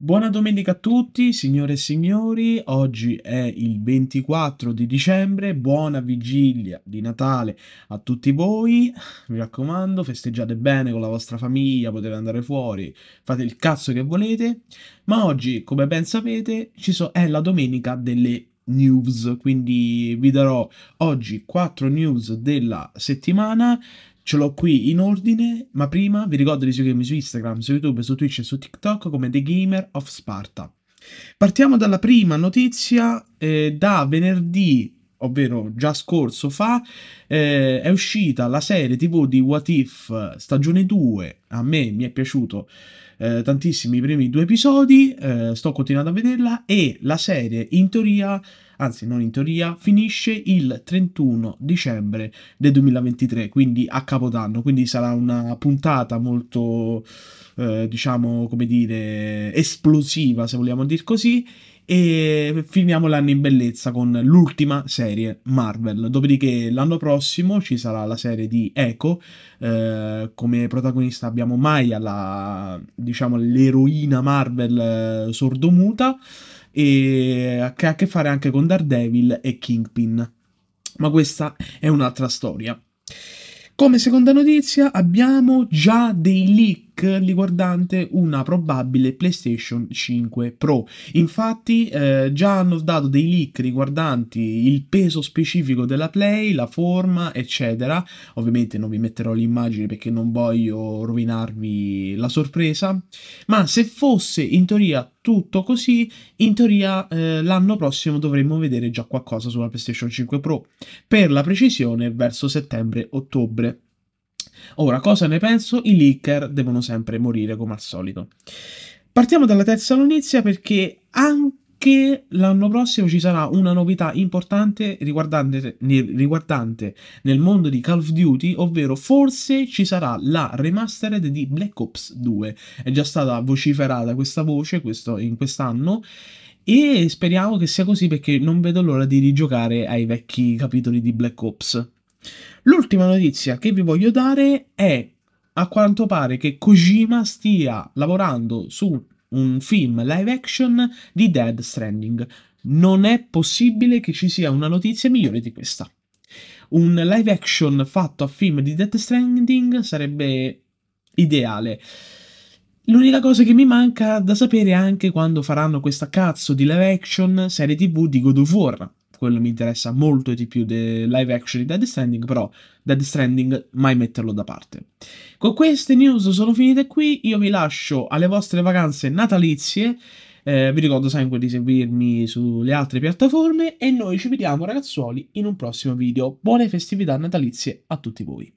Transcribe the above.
Buona domenica a tutti, signore e signori. Oggi è il 24 di dicembre. Buona vigilia di Natale a tutti voi. Mi raccomando, festeggiate bene con la vostra famiglia, potete andare fuori, fate il cazzo che volete. Ma oggi, come ben sapete, so è la domenica delle news, quindi vi darò oggi 4 news della settimana ce l'ho qui in ordine, ma prima vi ricordo di seguirmi su Instagram, su YouTube, su Twitch e su TikTok come The Gamer of Sparta. Partiamo dalla prima notizia eh, da venerdì ovvero già scorso fa, eh, è uscita la serie TV di What If stagione 2. A me mi è piaciuto eh, tantissimo i primi due episodi, eh, sto continuando a vederla e la serie in teoria anzi non in teoria, finisce il 31 dicembre del 2023, quindi a Capodanno, quindi sarà una puntata molto, eh, diciamo, come dire, esplosiva, se vogliamo dire così, e finiamo l'anno in bellezza con l'ultima serie Marvel. Dopodiché l'anno prossimo ci sarà la serie di Echo, eh, come protagonista abbiamo Maya, la, diciamo, l'eroina Marvel eh, sordomuta e che ha a che fare anche con Daredevil e Kingpin. Ma questa è un'altra storia. Come seconda notizia abbiamo già dei leak riguardante una probabile PlayStation 5 Pro. Infatti eh, già hanno dato dei leak riguardanti il peso specifico della Play, la forma, eccetera. Ovviamente non vi metterò l'immagine perché non voglio rovinarvi la sorpresa, ma se fosse in teoria tutto così, in teoria eh, l'anno prossimo dovremmo vedere già qualcosa sulla PlayStation 5 Pro, per la precisione verso settembre-ottobre. Ora, cosa ne penso? I leaker devono sempre morire come al solito. Partiamo dalla terza notizia perché anche l'anno prossimo ci sarà una novità importante riguardante, riguardante nel mondo di Call of Duty, ovvero forse ci sarà la remastered di Black Ops 2. È già stata vociferata questa voce questo, in quest'anno e speriamo che sia così perché non vedo l'ora di rigiocare ai vecchi capitoli di Black Ops. L'ultima notizia che vi voglio dare è a quanto pare che Kojima stia lavorando su un film live action di Dead Stranding. Non è possibile che ci sia una notizia migliore di questa. Un live action fatto a film di Death Stranding sarebbe ideale. L'unica cosa che mi manca da sapere è anche quando faranno questa cazzo di live action serie TV di God of War quello mi interessa molto di più del live action di Dead Stranding, però Dead Stranding mai metterlo da parte. Con queste news sono finite qui, io vi lascio alle vostre vacanze natalizie, eh, vi ricordo sempre di seguirmi sulle altre piattaforme e noi ci vediamo ragazzuoli in un prossimo video. Buone festività natalizie a tutti voi!